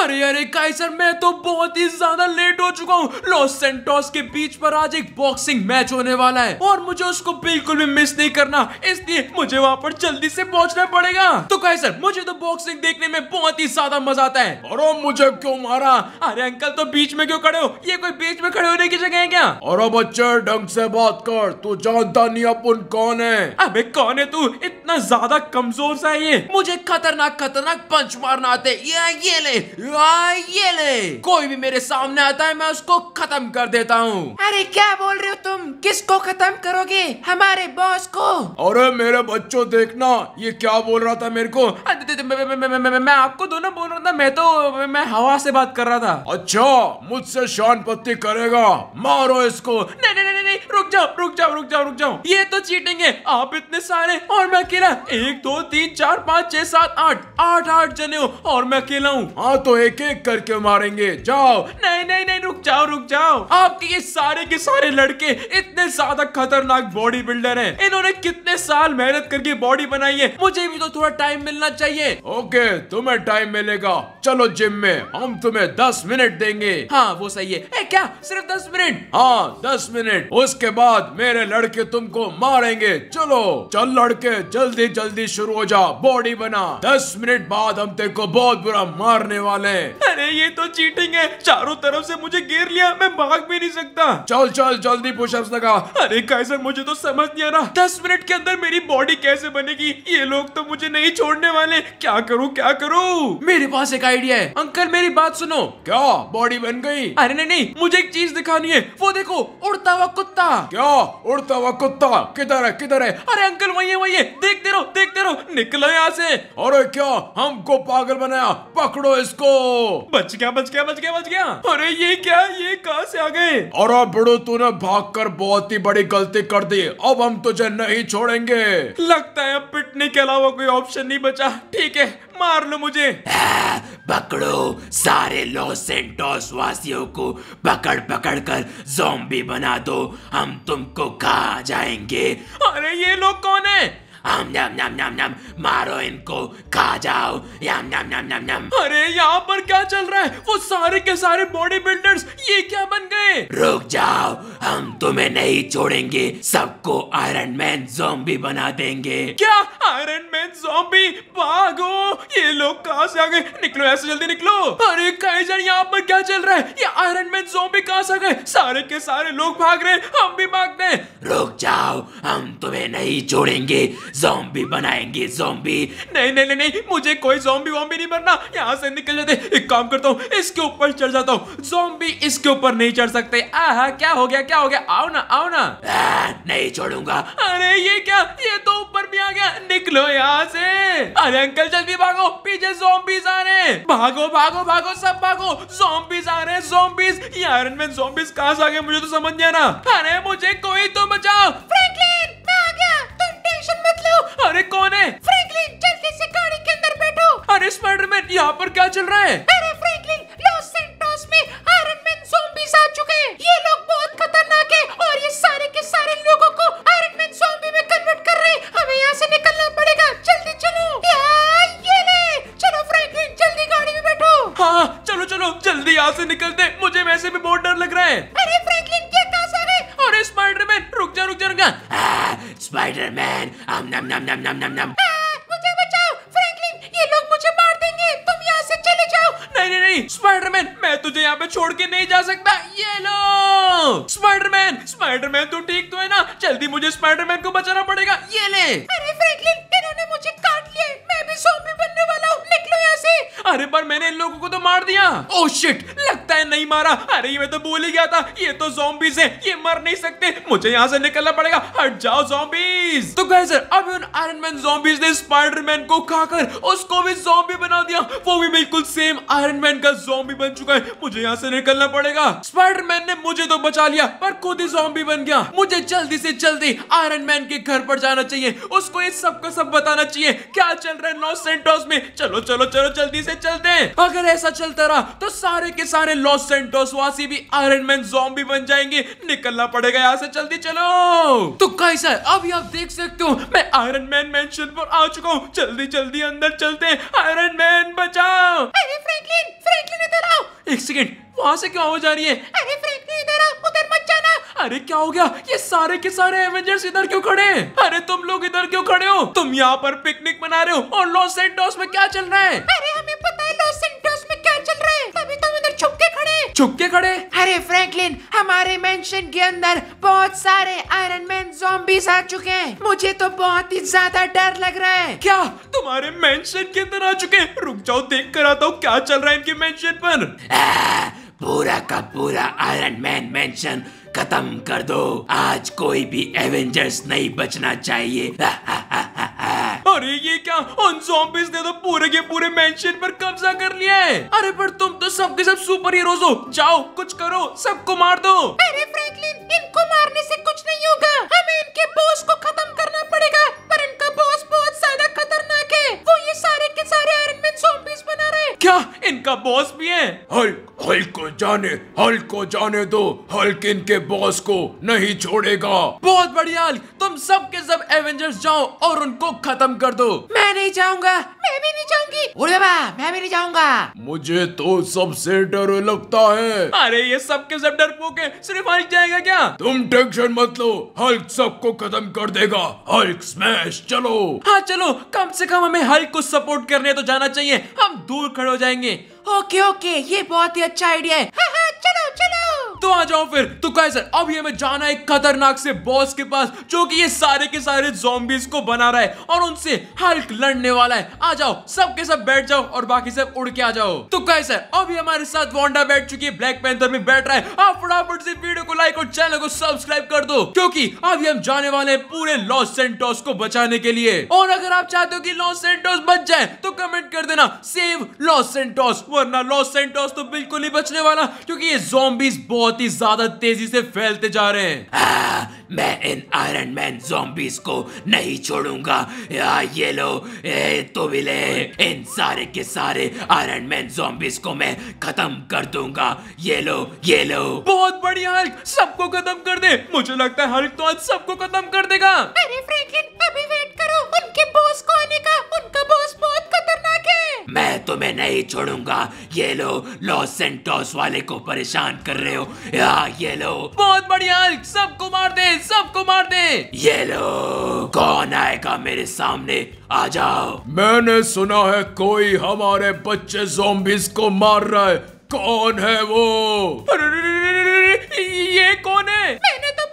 अरे अरे काइसर मैं तो बहुत ही ज्यादा लेट हो चुका हूँ लॉस सेंटोस के बीच पर आज एक बॉक्सिंग मैच होने वाला है और मुझे उसको बिल्कुल भी मिस नहीं करना इसलिए मुझे वहाँ पर जल्दी से पहुँचना पड़ेगा तो काइसर मुझे तो बॉक्सिंग देखने में बहुत ही ज्यादा मजा आता है और मुझे क्यों मारा अरे अंकल तो बीच में क्यों खड़े हो ये कोई बीच में खड़े होने की जगह है क्या और बच्चे ढंग से बात कर तू जानता नहीं अपन कौन है अबे कौन है तू इतना ज्यादा कमजोर सा है ये मुझे खतरनाक खतरनाक पंच मारना आते ये ले ये ले कोई भी मेरे सामने आता है मैं उसको खत्म कर देता हूँ अरे क्या बोल रहे हो तुम किसको खत्म करोगे हमारे बॉस को अरे मेरे बच्चों देखना ये क्या बोल रहा था मेरे को मैं आपको दोनों बोल रहा था मैं तो मैं हवा से बात कर रहा था अच्छा मुझसे शान पत्ती करेगा मारो इसको नहीं नहीं नहीं रुक जाओ रुक जाओ रुक जाओ रुक जाओ ये तो चीटिंग है आप इतने सारे और मैं अकेला एक दो तीन चार पाँच छह सात आठ आठ आठ जने हो और मैं अकेला हूँ हाँ तो एक एक करके मारेंगे जाओ नहीं नहीं नहीं रुक जाओ रुक जाओ आपके ये सारे के सारे लड़के इतने ज्यादा खतरनाक बॉडी बिल्डर है इन्होंने कितने साल मेहनत करके बॉडी बनाई है मुझे भी तो थोड़ा टाइम मिलना चाहिए ओके तुम्हें टाइम मिलेगा चलो जिम में हम तुम्हें दस मिनट देंगे हाँ वो सही है ए, क्या सिर्फ दस मिनट हाँ दस मिनट वो उसके बाद मेरे लड़के तुमको मारेंगे चलो चल लड़के जल्दी जल्दी शुरू हो जा बॉडी बना दस मिनट बाद हम तेरे को बहुत बुरा मारने वाले अरे ये तो चीटिंग है चारों तरफ से मुझे घेर लिया मैं भाग भी नहीं सकता चल चल जल्दी पुशअप्स लगा अरे कैसे मुझे तो समझ नहीं आ रहा दस मिनट के अंदर मेरी बॉडी कैसे बनेगी ये लोग तो मुझे नहीं छोड़ने वाले क्या करूँ क्या करूँ मेरे पास एक आइडिया है अंकल मेरी बात सुनो क्या बॉडी बन गई अरे नहीं नहीं मुझे एक चीज दिखानी है वो देखो उड़ता हुआ कुत्ता कुत्ता क्या उड़ता हुआ कुत्ता किधर है किधर है अरे अंकल वही है वही है देखते रहो देखते रहो निकलो यहाँ से अरे क्या हमको पागल बनाया पकड़ो इसको बच गया बच गया बच गया बच गया अरे ये क्या ये कहाँ से आ गए अरे बड़ो तूने भाग कर बहुत ही बड़ी गलती कर दी अब हम तुझे नहीं छोड़ेंगे लगता है अब पिटने के अलावा कोई ऑप्शन नहीं बचा ठीक है मार लो मुझे पकड़ो सारे लॉस सेंटोस वासियों को पकड़ पकड़ कर जोम्बी बना दो हम तुमको खा जाएंगे अरे ये लोग कौन है हम मारो इनको खा जाओ याम याम याम याम याम। अरे यहाँ पर क्या चल रहा है वो सारे के सारे बॉडी बिल्डर्स ये क्या बन गए रुक जाओ हम तुम्हें नहीं छोड़ेंगे सबको आयरन मैन जोम्बी बना देंगे क्या आयरन मैन जोम्बी भागो ये लोग कहाँ से आ गए निकलो ऐसे जल्दी निकलो अरे कैजन यहाँ पर क्या चल रहा है ये आयरन मैन जोम्बी कहाँ से आ गए सारे के सारे लोग भाग रहे हम भी भागते रुक जाओ हम तुम्हें नहीं छोड़ेंगे जोम्बी बनाएंगे जो जोम्बी नहीं नहीं नहीं मुझे कोई जोम्बी वोम्बी नहीं बनना यहाँ से निकल जाते एक काम करता हूँ इसके ऊपर चढ़ जाता हूँ जोम्बी इसके ऊपर नहीं चढ़ सकते आह क्या हो गया क्या हो गया आओ ना आओ ना आ, नहीं छोड़ूंगा अरे ये क्या ये तो ऊपर भी आ गया निकलो यहाँ से अरे अंकल जल्दी भागो पीछे जोम्बीज आ रहे भागो भागो भागो सब भागो जोम्बीज आ रहे हैं जोम्बीज ये आयरन से आ गए मुझे तो समझ नहीं आ रहा अरे मुझे कोई तो बचाओ फ्रैंकलिन अरे कौन है फ्रैंकलिन जल्दी से गाड़ी के अंदर बैठो अरे स्पाइडरमैन यहाँ पर क्या चल रहा है अरे फ्रैंकलिन लॉस सेंटोस में आयरन मैन ज़ॉम्बीज आ चुके हैं ये लोग बहुत खतरनाक है और ये सारे के सारे लोगो को आयरन मैन ज़ॉम्बी में कन्वर्ट कर रहे हैं हमें यहाँ से निकलना पड़ेगा जल्दी चलो ये ले चलो फ्रैंकलिन जल्दी गाड़ी में बैठो हाँ चलो चलो जल्दी यहाँ से निकलते मुझे वैसे भी बहुत डर लग रहा है अरे फ्रैंकलिन ये कहाँ से अरे स्पाइडरमैन रुक जा रुक जा रुक जा स्पाइडरमैन अम नम नम नम नम नम नम मुझे बचाओ फ्रैंकलिन ये लोग मुझे मार देंगे तुम यहाँ से चले जाओ नहीं नहीं नहीं स्पाइडरमैन मैं तुझे यहाँ पे छोड़ के नहीं जा सकता ये लो स्पाइडरमैन स्पाइडरमैन तू ठीक तो है ना जल्दी मुझे स्पाइडरमैन को बचाना पड़ेगा ये ले अरे अरे पर मैंने इन लोगों को तो मार दिया ओ oh, शिट लगता है नहीं मारा अरे ये मैं तो भूल ही गया था ये तो जोबीज है ये मर नहीं सकते मुझे यहाँ से निकलना पड़ेगा हट जाओ जोबीज तो गए सर अब उन आयरन मैन जोबीज ने स्पाइडरमैन को खाकर उसको भी जोबी बना दिया वो भी बिल्कुल सेम आयरन मैन का जॉम्बी बन चुका है मुझे यहाँ से निकलना पड़ेगा मैन ने मुझे तो बचा लिया पर खुद ही जोबी बन गया मुझे जल्दी से जल्दी आयरन मैन के घर पर जाना चाहिए उसको ये सब का सब बताना चाहिए क्या चल रहा है लॉस सेंटोस में चलो चलो चलो जल्दी से चलते चलते अगर ऐसा चलता रहा तो सारे के सारे लॉस सेंटोस वासी भी आयरन मैन जॉम्बी बन जाएंगे निकलना पड़ेगा यहाँ से जल्दी चलो तो कैसा अभी आप देख सकते हो मैं आयरन मैन मेंशन पर आ चुका हूँ जल्दी जल्दी अंदर चलते आयरन मैन बचाओ फ्रैंकलिन फ्रैंकलिन इधर आओ एक सेकेंड वहां से क्या हो जा रही है अरे इधर आओ उधर मत जाना अरे क्या हो गया ये सारे के सारे एवेंजर्स इधर क्यों खड़े हैं अरे तुम लोग इधर क्यों खड़े हो तुम यहाँ पर पिकनिक मना रहे हो और लॉस सेंटोस में क्या चल रहा है अरे हमें पता है लॉस सेंटोस में क्या चल रहा है तभी तुम तो इधर छुप के खड़े छुप के खड़े अरे फ्रैंकलिन हमारे मेंशन के अंदर बहुत सारे आयरन मैन जॉम्बीज आ चुके हैं मुझे तो बहुत ही ज्यादा डर लग रहा है क्या तुम्हारे मेंशन के अंदर आ चुके हैं रुक जाओ देख कर आता हूँ क्या चल रहा है इनके मेंशन पर पूरा का पूरा आयरन मैन मेंशन खत्म कर दो आज कोई भी एवेंजर्स नहीं बचना चाहिए अरे ये क्या उन जॉम्बीज ने तो पूरे के पूरे मेंशन पर कब्जा कर लिया है अरे पर तुम तो सबके सब सुपर हीरोज हो जाओ कुछ करो सबको मार दो अरे फ्रैंकलिन इनको मारने से कुछ नहीं होगा हमें इनके बॉस को खत्म करना पड़ेगा पर इनका बॉस बहुत ज्यादा खतरनाक है वो सारे के सारे आयरन मैन zombies बना रहे क्या इनका बॉस भी है हल्क हल्क को जाने हल्क को जाने दो हल्क इनके बॉस को नहीं छोड़ेगा बहुत बढ़िया हल्क तुम सब के सब एवेंजर्स जाओ और उनको खत्म कर दो मैं नहीं जाऊंगा मैं भी नहीं जाऊंगी बोले बाबा मैं भी नहीं जाऊंगा मुझे तो सबसे डर लगता है अरे ये सब के सब डर पोके सिर्फ हल्क जाएगा क्या तुम टेंशन मत लो हल्क सबको खत्म कर देगा हल्क स्मैश चलो हाँ चलो कम से कम हमें हल्क को सपोर्ट करने तो जाना चाहिए हम दूर खड़े हो जाएंगे ओके ओके ये बहुत ही अच्छा आइडिया है चलो चलो तो आ जाओ फिर तो सर अब ये हमें जाना है खतरनाक से बॉस के पास जो कि ये सारे के सारे जॉम्बीज को बना रहा है और उनसे हल्क लड़ने वाला है आ जाओ सबके सब बैठ जाओ और बाकी सब उड़ के आ जाओ तो सर अब ये हमारे साथ वोंडा बैठ चुकी है ब्लैक पैंथर में बैठ रहा है आप फटाफट से वीडियो को लाइक और चैनल को सब्सक्राइब कर दो क्योंकि अभी हम जाने वाले हैं पूरे लॉस सेंटोस को बचाने के लिए और अगर आप चाहते हो कि लॉस सेंटोस बच जाए तो कमेंट कर देना सेव लॉस सेंटोस वरना लॉस सेंटोस तो बिल्कुल ही बचने वाला क्योंकि क्योंकि ये जोम्बिस बहुत ही ज्यादा तेजी से फैलते जा रहे हैं मैं इन आयरन मैन जोम्बिस को नहीं छोड़ूंगा या ये लो ए, तो भी ले इन सारे के सारे आयरन मैन जोम्बिस को मैं खत्म कर दूंगा ये लो ये लो बहुत बढ़िया हल्क सबको खत्म कर दे मुझे लगता है हल्क तो आज सबको खत्म कर देगा अरे फ्रैंकलिन अभी वेट करो उनके बॉस को आने का उनका बॉस बहुत खतरनाक है मैं तुम्हें नहीं छोड़ूंगा ये लो लॉस सेंटोस वाले को परेशान कर रहे हो या ये लो बहुत बढ़िया सबको मार दे सबको मार दे ये लो कौन आएगा मेरे सामने आ जाओ मैंने सुना है कोई हमारे बच्चे जोम्बिस को मार रहा है कौन है वो ये कौन है मैंने तो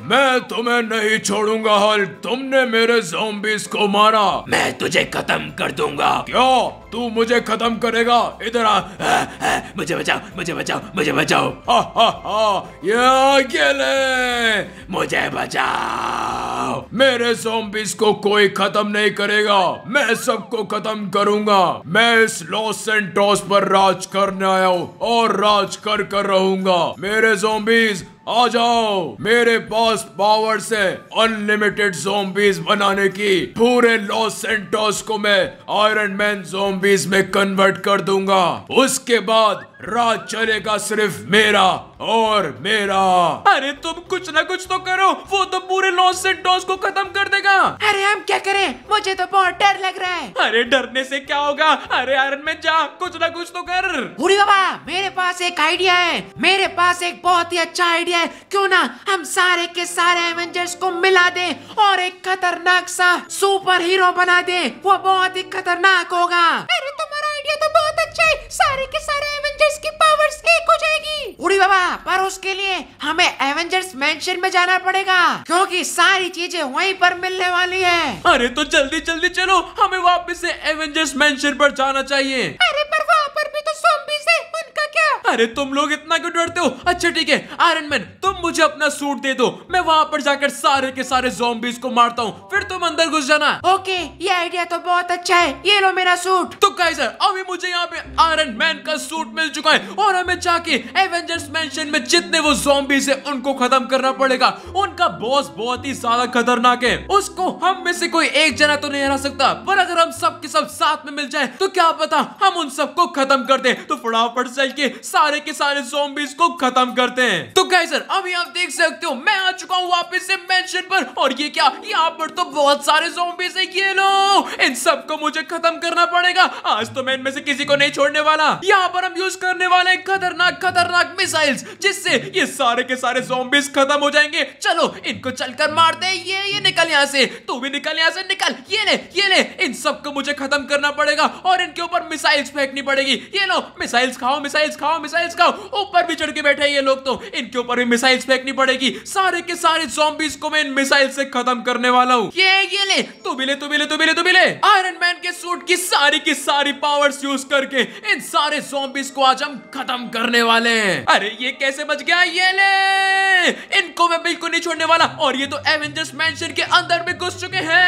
मैं तुम्हें नहीं छोड़ूंगा हल तुमने मेरे जोम्बिस को मारा मैं तुझे खत्म कर दूंगा क्यों तू मुझे खत्म करेगा इधर आ, आ, आ मुझे बचाओ मुझे बचाओ मुझे बचाओ हा हा हा ये अकेले मुझे बचाओ मेरे जोम्बिस को कोई खत्म नहीं करेगा मैं सबको खत्म करूंगा मैं इस लॉस एंड पर राज करने आया हूँ और राज कर कर रहूंगा मेरे जोम्बिस आ जाओ मेरे पास पावर से अनलिमिटेड जोम्बीज बनाने की पूरे लॉस सेंटोस को मैं आयरन मैन जोम्बीज में कन्वर्ट कर दूंगा उसके बाद राज चलेगा सिर्फ मेरा और मेरा अरे तुम कुछ ना कुछ तो करो वो तो पूरे लॉस से डॉस को खत्म कर देगा अरे हम क्या करें मुझे तो बहुत डर लग रहा है अरे डरने से क्या होगा अरे आयरन में जा कुछ ना कुछ तो कर बुरी बाबा मेरे पास एक आइडिया है मेरे पास एक बहुत ही अच्छा आइडिया है क्यों ना हम सारे के सारे एवेंजर्स को मिला दे और एक खतरनाक सा सुपर हीरो बना दे वो बहुत ही खतरनाक होगा अरे तुम्हारा आइडिया तो बहुत अच्छा है सारे के सारे एवेंजर्स की पावर्स एक हो जाएगी उड़ी बाबा पर उसके लिए हमें एवेंजर्स मेंशन में जाना पड़ेगा क्योंकि सारी चीजें वहीं पर मिलने वाली है अरे तो जल्दी जल्दी चलो हमें वापस से एवेंजर्स मेंशन पर जाना चाहिए अरे पर वहाँ पर भी तो सोम्बीज है उनका क्या अरे तुम लोग इतना क्यों डरते हो अच्छा ठीक है आयरन मैन तुम मुझे अपना सूट दे दो मैं वहाँ पर जाकर सारे के सारे जोम्बिस को मारता हूँ फिर तुम अंदर घुस जाना ओके ये आइडिया तो बहुत अच्छा है ये लो मेरा सूट तो सर अभी मुझे यहाँ पे आयरन मैन का सूट मिल चुका है और हमें जाके एवेंजर्स मैं जितने वो जोम्बिस है उनको खत्म करना पड़ेगा उनका बॉस बहुत ही ज्यादा खतरनाक है उसको हम में से कोई एक जना तो नहीं हरा सकता पर अगर हम सब के सब साथ में मिल जाए तो क्या पता हम उन सबको खत्म कर दे तो फटाफट चल के सारे के सारे जोम्बिस को खत्म करते हैं तो सर अभी आप देख सकते हो मैं आ चुका हूँ वापस से मेंशन पर और ये क्या यहाँ पर तो बहुत सारे जोबीज है ये लो इन सबको मुझे खत्म करना पड़ेगा आज तो मैं इनमें से किसी को नहीं छोड़ने वाला यहाँ पर हम यूज करने वाले खतरनाक खतरनाक मिसाइल जिससे ये सारे के सारे जोबीज खत्म हो जाएंगे चलो इनको चलकर मारते ये ये निकल यहाँ से तू भी निकल यहाँ से निकल ये ले ये ले इन सबको मुझे खत्म करना पड़ेगा और इनके ऊपर मिसाइल्स फेंकनी पड़ेगी ये लो मिसाइल्स खाओ मिसाइल्स खाओ मिसाइल्स खाओ ऊपर भी चढ़ के बैठे ये लोग तो इनके ऊपर भी मिसाइल फेंकनी पड़ेगी सारे के सारे जॉम्बीज को मैं इन मिसाइल से खत्म करने वाला हूँ ये ये ले तू भी तू बिले तू तू आयरन मैन के सूट की सारी की सारी पावर्स यूज करके इन सारे जॉम्बीज को आज हम खत्म करने वाले हैं अरे ये कैसे बच गया ये ले इनको मैं बिल्कुल नहीं छोड़ने वाला और ये तो एवेंजर्स मैं के अंदर में घुस चुके हैं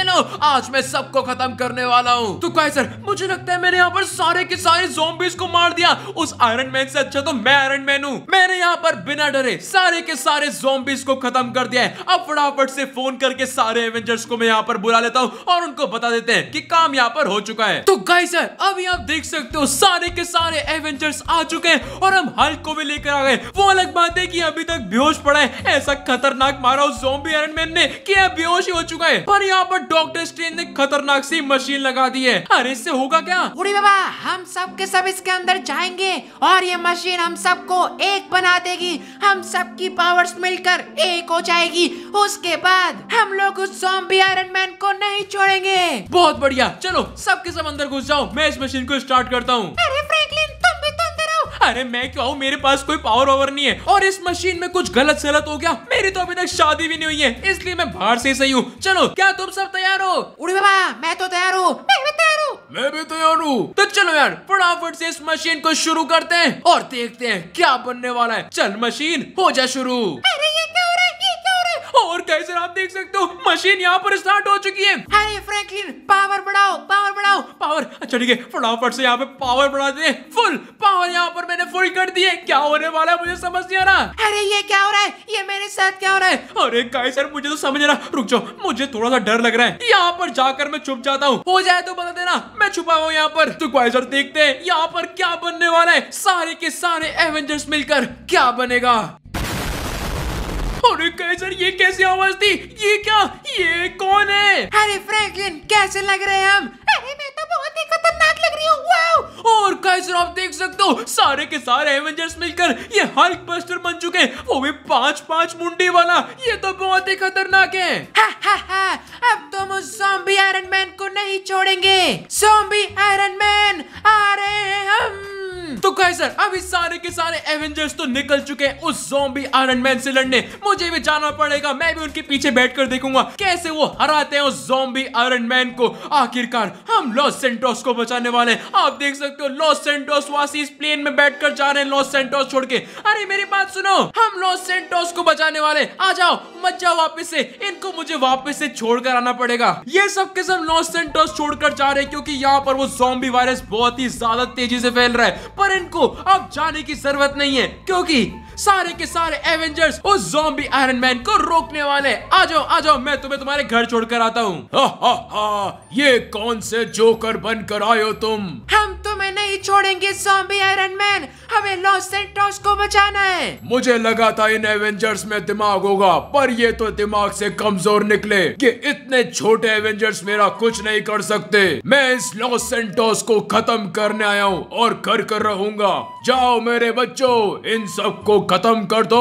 ये लो आज मैं सबको खत्म करने वाला हूँ तो सर मुझे लगता है मैंने यहाँ पर सारे के सारे जोम्बिस को मार दिया उस आयरन मैन से अच्छा तो मैं आयरन मैन हूँ मैंने यहाँ पर बिना डरे सारे के सारे जोम्बिस को खत्म कर दिया है अब फटाफट से फोन करके सारे एवेंजर्स को मैं यहाँ पर बुला लेता हूँ और उनको बता देते हैं की काम यहाँ पर हो चुका है तो गाय सर अभी आप देख सकते हो सारे के सारे एवेंजर्स आ चुके हैं और हम हल्क को भी लेकर आ गए वो अलग बात है की अभी तक बेहोश पड़ा है ऐसा खतरनाक मारा उस जोम्बी आयरन मैन ने कि बेहोश ही हो चुका है पर यहाँ पर डॉक्टर स्ट्रेंज ने खतरनाक सी मशीन लगा दी है अरे इससे होगा क्या उड़ी बाबा हम सब के सब इसके अंदर जाएंगे और ये मशीन हम सबको एक बना देगी हम सबकी पावर्स मिलकर एक हो जाएगी उसके बाद हम लोग उस जॉम्बी आयरन मैन को नहीं छोड़ेंगे बहुत बढ़िया चलो सबके सब अंदर घुस जाओ मैं इस मशीन को स्टार्ट करता हूँ अरे मैं क्यों आऊ मेरे पास कोई पावर ओवर नहीं है और इस मशीन में कुछ गलत सलत हो गया मेरी तो अभी तक शादी भी नहीं हुई है इसलिए मैं बाहर से सही हूँ चलो क्या तुम सब तैयार हो उड़ी बाबा मैं तो तैयार हूँ मैं भी तैयार हूँ मैं भी तैयार हूँ तो चलो यार फटाफट से इस मशीन को शुरू करते हैं और देखते हैं क्या बनने वाला है चल मशीन हो जा शुरू अरे ये क्या और कैसे आप देख सकते हो मशीन यहाँ पर स्टार्ट हो चुकी है अरे फ्रैंकलिन पावर बढ़ाओ पावर बढ़ाओ पावर अच्छा ठीक है फटाफट से यहाँ पे पावर बढ़ा दे फुल पावर यहाँ पर मैंने फुल कर दिए क्या होने वाला है मुझे समझ नहीं आ रहा अरे ये क्या हो रहा है ये मेरे साथ क्या हो रहा है अरे काय सर मुझे तो समझ रहा रुक जाओ मुझे थोड़ा सा डर लग रहा है यहाँ पर जाकर मैं छुप जाता हूँ हो जाए तो बता देना मैं छुपा हुआ यहाँ पर तो काय सर देखते है यहाँ पर क्या बनने वाला है सारे के सारे एवेंजर्स मिलकर क्या बनेगा अरे कैसर ये कैसी आवाज थी ये क्या ये कौन है अरे फ्रैंकलिन कैसे लग रहे हैं हम अरे मैं तो बहुत ही खतरनाक लग रही हूँ और कैसर आप देख सकते हो सारे के सारे एवेंजर्स मिलकर ये हल्क बस्टर बन चुके हैं वो भी पांच पांच मुंडी वाला ये तो बहुत ही खतरनाक है हा, हा, हा, अब तो हम जॉम्बी आयरन मैन को नहीं छोड़ेंगे जॉम्बी आयरन मैन आ रहे हैं हम तो कहे सर अभी सारे के सारे एवेंजर्स तो निकल चुके हैं उस जो आयरन मैन से लड़ने मुझे भी जाना पड़ेगा मैं भी उनके पीछे बैठकर देखूंगा कैसे वो हराते हैं उस जोम्बी आयरन मैन को आखिरकार हम लॉस सेंटोस को बचाने वाले आप देख सकते हो लॉस सेंटोस वासी इस प्लेन में बैठकर जा रहे हैं लॉस सेंटोस छोड़ के अरे मेरी बात सुनो हम लॉस सेंटोस को बचाने वाले आ जाओ मत जाओ वापस से इनको मुझे वापस से छोड़कर आना पड़ेगा ये सब के सब लॉस सेंटोस छोड़कर जा रहे हैं क्योंकि यहाँ पर वो जोम्बी वायरस बहुत ही ज्यादा तेजी से फैल रहा है पर इनको अब जाने की जरूरत नहीं है क्योंकि सारे के सारे एवेंजर्स उस जॉम्बी आयरन मैन को रोकने वाले आ जाओ आ जाओ मैं तुम्हें तुम्हारे घर छोड़कर आता हूँ ये कौन से जोकर बनकर आयो तुम हम तुम्हें नहीं छोड़ेंगे जॉम्बी आयरन मैन हमें लॉस सेंटोस को बचाना है मुझे लगा था इन एवेंजर्स में दिमाग होगा पर ये तो दिमाग से कमजोर निकले कि इतने छोटे एवेंजर्स मेरा कुछ नहीं कर सकते मैं इस लॉस सेंटोस को खत्म करने आया हूँ और कर कर रहूंगा जाओ मेरे बच्चों इन सबको खत्म कर दो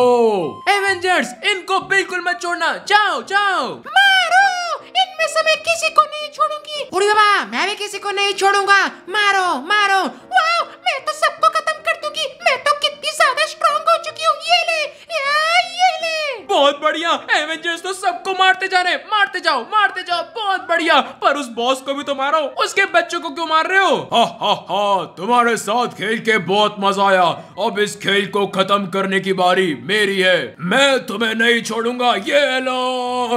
एवेंजर्स इनको बिल्कुल मत छोड़ना जाओ जाओ मारो इनमें से मैं किसी को नहीं छोड़ूंगी उड़ी बाबा मैं भी किसी को नहीं छोड़ूंगा मारो मारो वाओ मैं तो सबको खत्म कर दूंगी मैं तो कितनी ज्यादा स्ट्रांग हो चुकी हूँ ये ले ये ले बहुत बढ़िया एवेंजर्स तो सबको मारते जा रहे मारते जाओ मारते जाओ बहुत बढ़िया पर उस बॉस को भी तो मारो उसके बच्चों को क्यों मार रहे हो तुम्हारे साथ खेल के बहुत मजा आया अब इस खेल को खत्म करने की बारी मेरी है मैं तुम्हें नहीं छोड़ूंगा ये लो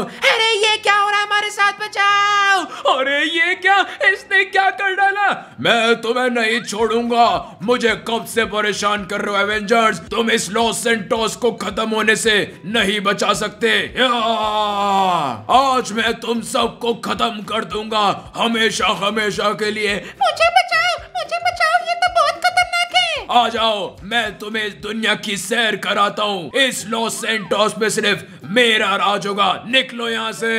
अरे ये क्या हो रहा है हमारे साथ बचाओ अरे ये क्या इसने क्या कर डाला मैं तुम्हें नहीं छोड़ूंगा मुझे कब से परेशान कर रहे हो एवेंजर्स तुम इस लॉस सेंटोस को खत्म होने से नहीं नहीं बचा सकते आज मैं तुम सबको खत्म कर दूंगा हमेशा हमेशा के लिए मुझे बचाओ मुझे बचाओ आ जाओ मैं तुम्हें दुनिया की सैर कराता हूँ इस लॉस सेंटोस में सिर्फ मेरा राज होगा निकलो यहाँ से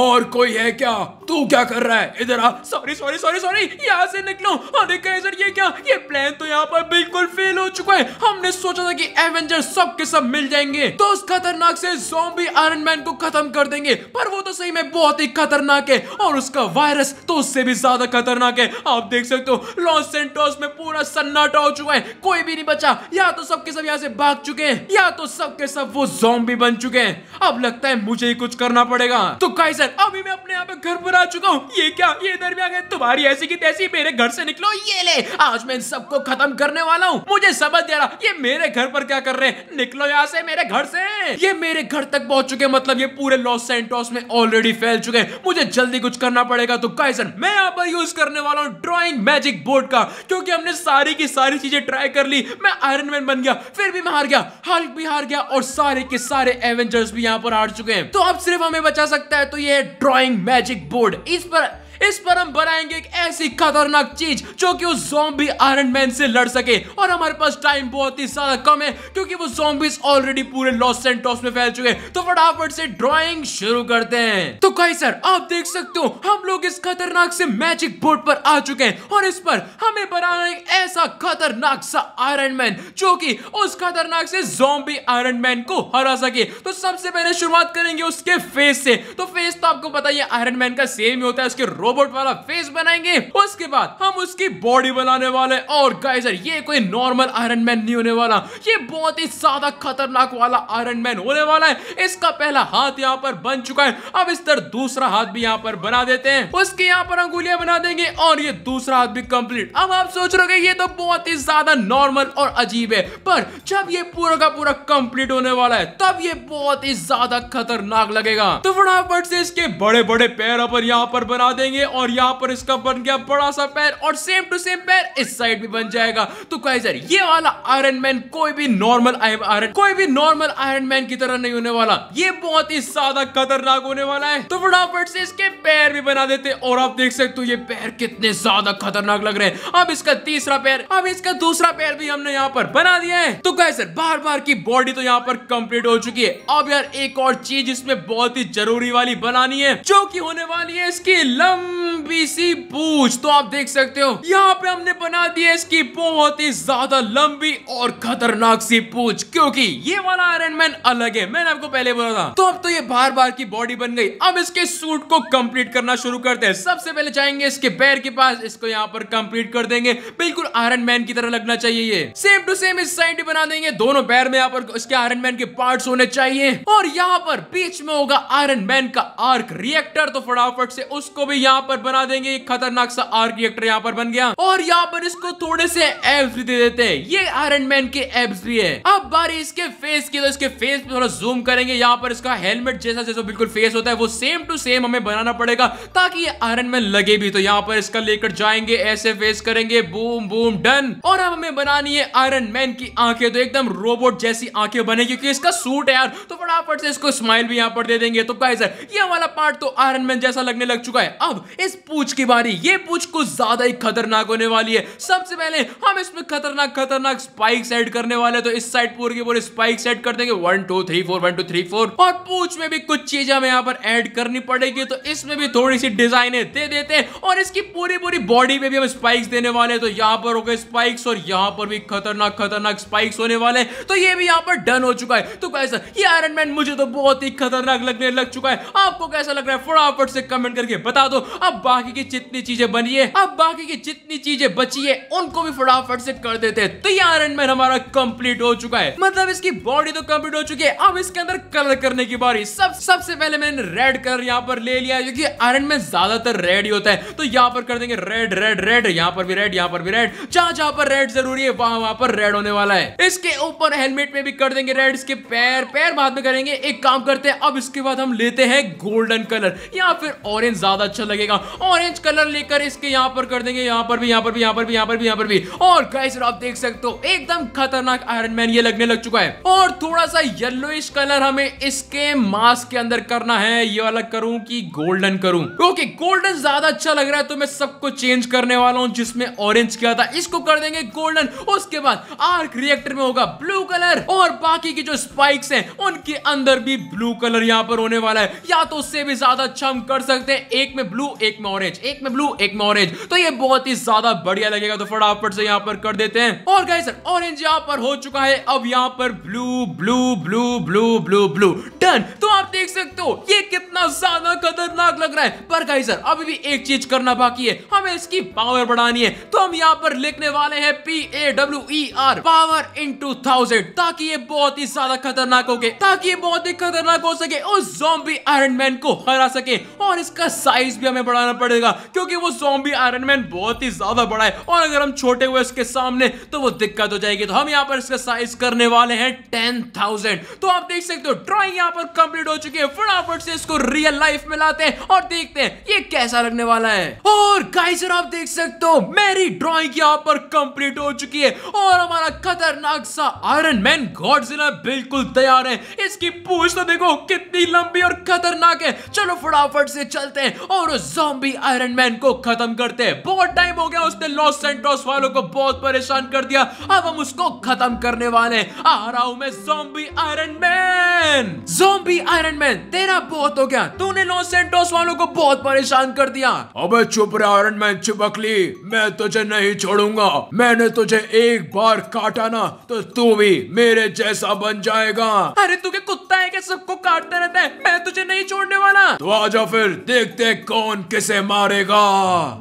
और कोई है क्या तू क्या कर रहा है इधर आ सॉरी सॉरी सॉरी सॉरी यहाँ से निकलो अरे हाँ, सर ये क्या ये प्लान तो यहाँ पर बिल्कुल फेल हो चुका है हमने सोचा था कि एवेंजर सब के सब मिल जाएंगे तो उस खतरनाक से जोम्बी आयरन मैन को खत्म कर देंगे पर वो तो सही में बहुत ही खतरनाक है और उसका वायरस तो उससे भी ज्यादा खतरनाक है आप देख सकते हो लॉस सेंटोस में पूरा सन्नाटा हो चुका है कोई भी नहीं बचा या तो सबके सब यहाँ से भाग चुके हैं या तो सबके सब वो जोम्बी बन चुके हैं अब लगता है मुझे ही कुछ करना पड़ेगा तो काई सर अभी मैं अपने यहाँ पे घर पर आ चुका हूँ ये क्या ये इधर भी आ गए तुम्हारी ऐसी की तैसी मेरे घर से निकलो ये ले आज मैं इन सबको खत्म करने वाला हूँ मुझे समझ दे रहा ये मेरे घर पर क्या कर रहे हैं निकलो यहाँ से मेरे घर से ये मेरे घर तक पहुंच चुके मतलब ये पूरे लॉस सेंटोस में ऑलरेडी फैल चुके हैं मुझे जल्दी कुछ करना पड़ेगा तो काई मैं यहाँ पर यूज करने वाला हूँ ड्रॉइंग मैजिक बोर्ड का क्योंकि हमने सारी की सारी चीजें ट्राई ट्राई कर ली मैं आयरन मैन बन गया फिर भी मैं हार गया हल्क भी हार गया और सारे के सारे एवेंजर्स भी यहाँ पर हार चुके हैं तो अब सिर्फ हमें बचा सकता है तो ये ड्रॉइंग मैजिक बोर्ड इस पर इस पर हम बनाएंगे एक ऐसी खतरनाक चीज जो कि उस जॉम्बी आयरन मैन से लड़ सके और हमारे पास टाइम बहुत ही ज्यादा कम है क्योंकि वो जॉम्बीज ऑलरेडी पूरे लॉस सेंटोस में फैल चुके हैं तो फटाफट से ड्राइंग शुरू करते हैं तो कई सर आप देख सकते हो हम लोग इस खतरनाक से मैजिक बोर्ड पर आ चुके हैं और इस पर हमें बनाना एक ऐसा खतरनाक सा आयरन मैन जो कि उस खतरनाक से जॉम्बी आयरन मैन को हरा सके तो सबसे पहले शुरुआत करेंगे उसके फेस से तो फेस तो आपको पता ही आयरन मैन का सेम ही होता है उसके रोज रोबोट वाला फेस बनाएंगे उसके बाद हम उसकी बॉडी बनाने वाले और गाइजर ये कोई नॉर्मल आयरन मैन नहीं होने वाला ये बहुत ही ज्यादा खतरनाक वाला आयरन मैन होने वाला है इसका पहला हाथ यहाँ पर बन चुका है अब इस तरह दूसरा हाथ भी यहाँ पर बना देते हैं उसके यहाँ पर अंगुलिया बना देंगे और ये दूसरा हाथ भी कंप्लीट अब आप सोच रहे ये तो बहुत ही ज्यादा नॉर्मल और अजीब है पर जब ये पूरा का पूरा कंप्लीट होने वाला है तब ये बहुत ही ज्यादा खतरनाक लगेगा तो फटाफट से इसके बड़े बड़े पैर अपन यहाँ पर बना देंगे देंगे और यहाँ पर इसका बन गया बड़ा सा पैर और सेम टू सेम पैर इस साइड भी बन जाएगा तो काइजर ये वाला आयरन मैन कोई भी नॉर्मल आयरन कोई भी नॉर्मल आयरन मैन की तरह नहीं होने वाला ये बहुत ही ज्यादा खतरनाक होने वाला है तो फटाफट से इसके पैर भी बना देते और आप देख सकते हो ये पैर कितने ज्यादा खतरनाक लग रहे हैं अब इसका तीसरा पैर अब इसका दूसरा पैर भी हमने यहाँ पर बना दिया है तो कैसे बार बार की बॉडी तो यहाँ पर कंप्लीट हो चुकी है अब यार एक और चीज इसमें बहुत ही जरूरी वाली बनानी है जो की होने वाली है इसकी लम लंबी सी पूछ तो आप देख सकते हो यहाँ पे हमने बना दी है इसकी बहुत ही ज्यादा लंबी और खतरनाक सी पूछ क्योंकि ये वाला आयरन मैन अलग है मैंने आपको पहले बोला था तो अब तो ये बार बार की बॉडी बन गई अब इसके सूट को कंप्लीट करना शुरू करते हैं सबसे पहले जाएंगे इसके पैर के पास इसको यहाँ पर कंप्लीट कर देंगे बिल्कुल आयरन मैन की तरह लगना चाहिए ये सेम टू सेम इस साइड बना देंगे दोनों पैर में यहाँ पर इसके आयरन मैन के पार्ट होने चाहिए और यहाँ पर बीच में होगा आयरन मैन का आर्क रिएक्टर तो फटाफट से उसको भी यहाँ यहाँ पर बना देंगे एक खतरनाक सा आर्क रिएक्टर यहाँ पर बन गया और यहाँ पर इसको थोड़े से एब्स भी दे देते हैं ये आयरन मैन के एब्स भी है अब बारी इसके फेस की तो इसके फेस पे थोड़ा जूम करेंगे यहाँ पर इसका हेलमेट जैसा जैसा बिल्कुल फेस होता है वो सेम टू सेम हमें बनाना पड़ेगा ताकि ये आयरन मैन लगे भी तो यहाँ पर इसका लेकर जाएंगे ऐसे फेस करेंगे बूम बूम डन और अब हमें बनानी है आयरन मैन की आंखें तो एकदम रोबोट जैसी आंखें बने क्योंकि इसका सूट है यार तो फटाफट से इसको स्माइल भी यहाँ पर दे देंगे तो कैसे ये वाला पार्ट तो आयरन मैन जैसा लगने लग चुका है अब इस पूछ की बारी ये पूछ कुछ ज्यादा ही खतरनाक होने वाली है सबसे पहले हम इसमें खतरनाक खतरनाक स्पाइक सेट करने वाले तो इस साइड पूरी के पूरे स्पाइक सेट कर देंगे one two three four one two three four और पूछ में भी कुछ चीज हमें यहाँ पर एड करनी पड़ेगी तो इसमें भी थोड़ी सी डिजाइन दे देते हैं और इसकी पूरी पूरी बॉडी में भी हम स्पाइक देने वाले तो यहाँ पर हो गए स्पाइक्स और यहाँ पर भी खतरनाक खतरनाक स्पाइक्स होने वाले तो ये भी यहाँ पर डन हो चुका है तो कैसा ये आयरन मैन मुझे तो बहुत ही खतरनाक लगने लग चुका है आपको कैसा लग रहा है फटाफट से कमेंट करके बता दो अब बाकी की जितनी चीजें बनी है अब बाकी की जितनी चीजें बची है उनको भी फटाफट से कर देते हैं तो ये आयरन मैन हमारा कंप्लीट हो चुका है मतलब इसकी बॉडी तो कंप्लीट हो चुकी है अब इसके अंदर कलर करने की बारी सब सबसे पहले मैंने रेड कलर यहाँ पर ले लिया क्योंकि आयरन मैन ज्यादातर रेड ही होता है तो यहाँ पर कर देंगे रेड रेड रेड यहाँ पर भी रेड यहाँ पर भी रेड जहां जहां पर रेड जरूरी है वहां वहां पर रेड होने वाला है इसके ऊपर हेलमेट में भी कर देंगे रेड इसके पैर पैर बाद में करेंगे एक काम करते हैं अब इसके बाद हम लेते हैं गोल्डन कलर या फिर ऑरेंज ज्यादा अच्छा लगे लगेगा ऑरेंज कलर लेकर इसके यहाँ पर कर देंगे यहाँ पर भी यहाँ पर भी यहाँ पर भी यहाँ पर भी यहाँ पर भी और गाइस आप देख सकते हो एकदम खतरनाक आयरन मैन ये लगने लग चुका है और थोड़ा सा येलोइश कलर हमें इसके मास्क के अंदर करना है ये अलग करूं कि गोल्डन करूं ओके गोल्डन ज्यादा अच्छा लग रहा है तो मैं सबको चेंज करने वाला हूं जिसमें ऑरेंज किया था इसको कर देंगे गोल्डन उसके बाद आर्क रिएक्टर में होगा ब्लू कलर और बाकी की जो स्पाइक्स हैं उनके अंदर भी ब्लू कलर यहाँ पर होने वाला है या तो उससे भी ज्यादा अच्छा हम कर सकते हैं एक में ब्लू एक में ऑरेंज एक में ब्लू एक में ऑरेंज तो ये बहुत ही ज्यादा बढ़िया लगेगा तो फटाफट से यहाँ पर कर देते हैं और सर ऑरेंज यहाँ पर हो चुका है अब यहाँ पर blue blue blue blue blue blue done तो आप देख सकते हो ये कितना ज्यादा खतरनाक लग रहा है पर सर अभी भी एक चीज करना बाकी है हमें इसकी पावर बढ़ानी है तो हम यहाँ पर लिखने वाले हैं P A W R power in two thousand ताकि ये बहुत ही ज्यादा खतरनाक हो गए ताकि ये बहुत ही खतरनाक हो सके और जोम्बी आयरन मैन को हरा सके और इसका साइज भी हमें हमें बढ़ाना पड़ेगा क्योंकि वो जॉम्बी आयरन मैन बहुत ही ज्यादा बड़ा है और अगर हम छोटे हुए इसके सामने तो वो दिक्कत हो जाएगी तो हम यहाँ पर इसका साइज करने वाले हैं टेन थाउजेंड तो आप देख सकते हो ड्रॉइंग यहाँ पर कंप्लीट हो चुकी है फटाफट से इसको रियल लाइफ में लाते हैं और देखते हैं ये कैसा लगने वाला है और गाइजर आप देख सकते हो मेरी ड्रॉइंग यहाँ पर कंप्लीट हो चुकी है और हमारा खतरनाक सा आयरन मैन गॉडजिला बिल्कुल तैयार है इसकी पूछ तो देखो कितनी लंबी और खतरनाक है चलो फटाफट से चलते हैं और उस जॉम्बी आयरन मैन को खत्म करते हैं बहुत टाइम हो गया उसने लॉस सेंटोस वालों को बहुत परेशान कर दिया अब हम उसको खत्म करने वाले आ रहा हूं मैं zombie Iron Man zombie Iron Man तेरा बहुत हो गया तूने लॉस सेंटोस वालों को बहुत परेशान कर दिया अबे चुप रहा आयरन मैन चिपकली मैं तुझे नहीं छोड़ूंगा मैंने तुझे एक बार काटा ना तो तू भी मेरे जैसा बन जाएगा अरे तुझे कुत्ता है क्या सबको काटते रहते है मैं तुझे नहीं छोड़ने वाला तो आजा फिर देखते कौन कौन किसे मारेगा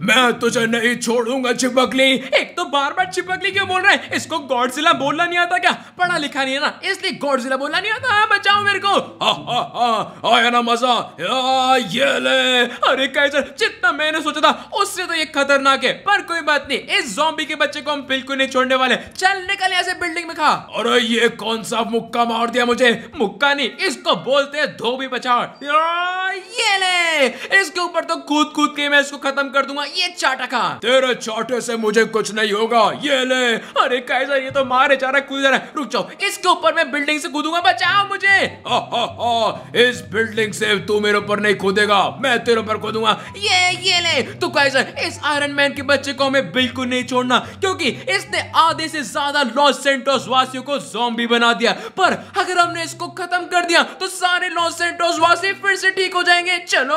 मैं तुझे नहीं छोड़ूंगा चिपकली एक तो बार बार चिपकली क्यों बोल रहे हैं इसको गॉडजिला बोलना नहीं आता क्या पढ़ा लिखा नहीं है ना इसलिए गॉडजिला बोलना नहीं आता हाँ, बचाओ मेरे को आया ना मजा ये ले अरे कैसर जितना मैंने सोचा था उससे तो ये खतरनाक है पर कोई बात नहीं इस जोबी के बच्चे को हम बिल्कुल नहीं छोड़ने वाले चल निकल ऐसे बिल्डिंग में खा अरे ये कौन सा मुक्का मार दिया मुझे मुक्का नहीं इसको बोलते धोबी बचाओ ये ले इसके ऊपर तो कूद कूद के मैं इसको खत्म कर दूंगा ये चाटा कहा तेरे चाटे से मुझे कुछ नहीं होगा ये ले अरे कैसा ये तो मारे जा रहा है कूद जा रहा रुक जाओ इसके ऊपर मैं बिल्डिंग से कूदूंगा बचाओ मुझे इस बिल्डिंग से तू मेरे ऊपर नहीं कूदेगा मैं तेरे ऊपर कूदूंगा ये ये ले तो कैसर इस आयरन मैन के बच्चे को हमें बिल्कुल नहीं छोड़ना क्योंकि इसने आधे से ज्यादा लॉस सेंटोस वासियों को जॉम्बी बना दिया पर अगर हमने इसको खत्म कर दिया तो सारे लॉस सेंटोस वासी फिर से ठीक हो जाएंगे चलो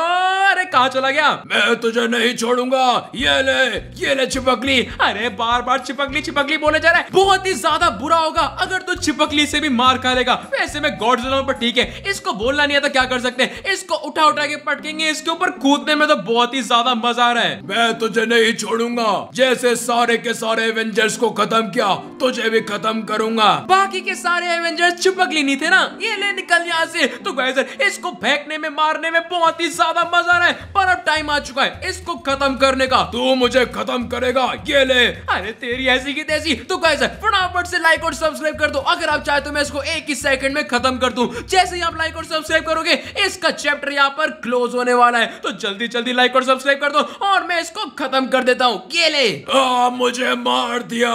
अरे कहां चला गया क्या मैं तुझे नहीं छोड़ूंगा ये ले ये ले चिपकली अरे बार बार चिपकली चिपकली बोले जा रहा है बहुत ही ज्यादा बुरा होगा अगर तू तो चिपकली से भी मार खा लेगा वैसे मैं गॉड पर ठीक है इसको बोलना नहीं आता तो क्या कर सकते इसको उठा उठा के पटकेंगे इसके ऊपर कूदने में तो बहुत ही ज्यादा मजा आ रहा है मैं तुझे नहीं छोड़ूंगा जैसे सारे के सारे एवेंजर्स को खत्म किया तुझे भी खत्म करूंगा बाकी के सारे एवेंजर्स चिपकली नहीं थे ना ये ले निकल यहाँ से तो इसको फेंकने में मारने में बहुत ही ज्यादा मजा आ रहा है पर अब टाइम आ चुका है इसको खत्म करने का तू मुझे खत्म करेगा ये ले अरे तेरी ऐसी की तैसी तो कैसे फटाफट से लाइक और सब्सक्राइब कर दो अगर आप चाहे तो मैं इसको एक ही सेकंड में खत्म कर दू जैसे ही आप लाइक और सब्सक्राइब करोगे इसका चैप्टर यहाँ पर क्लोज होने वाला है तो जल्दी जल्दी लाइक और सब्सक्राइब कर दो और मैं इसको खत्म कर देता हूँ ये ले आ, मुझे मार दिया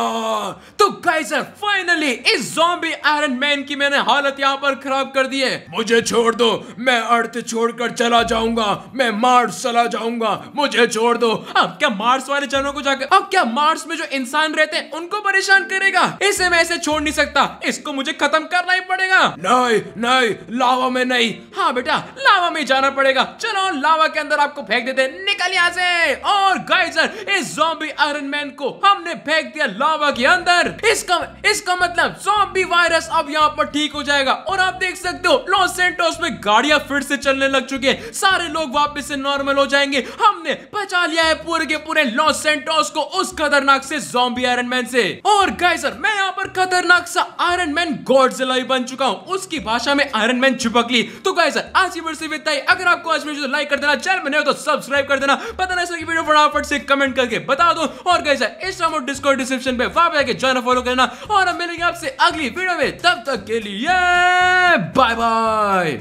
तो गाइजर फाइनली इस जॉम्बी आयरन मैन की मैंने हालत यहाँ पर खराब कर दी है मुझे छोड़ दो मैं अर्थ छोड़कर चला जाऊंगा मैं मार्स चला चला जाऊंगा मुझे छोड़ दो अब क्या मार्स वाले जनों को जाकर अब क्या मार्स में जो इंसान रहते हैं उनको परेशान करेगा इसे मैं ऐसे छोड़ नहीं सकता इसको मुझे खत्म करना ही पड़ेगा नहीं नहीं लावा में नहीं हाँ बेटा लावा में जाना पड़ेगा चलो लावा के अंदर आपको फेंक देते निकल यहाँ से और गाइजर इस जॉम्बी आयरन मैन को हमने फेंक दिया लावा के अंदर इसका इसका मतलब जॉम्बी वायरस अब यहाँ पर ठीक हो जाएगा और आप देख सकते हो लॉस सेंटोस में गाड़िया फिर से चलने लग चुके है सारे लोग वापिस से नॉर्मल हो जाएंगे हमने बचा लिया है पूरे के पूरे लॉस सेंटोस को उस खतरनाक से जॉम्बी आयरन मैन से और गाइजर मैं यहाँ पर खतरनाक सा आयरन मैन गॉड बन चुका हूँ उसकी भाषा में आयरन मैन चिपक ली तो गाय गाइस आज की वीडियो इतना ही अगर आपको आज वीडियो लाइक कर देना चैनल में नहीं हो तो सब्सक्राइब कर देना पता नहीं की वीडियो फटाफट से कमेंट करके बता दो और गाइस इंस्टाग्राम और डिस्कॉर्ड डिस्क्रिप्शन पे वहां पे जाके ज्वाइन फॉलो करना और हम मिलेंगे आपसे अगली वीडियो में तब तक के लिए बाय बाय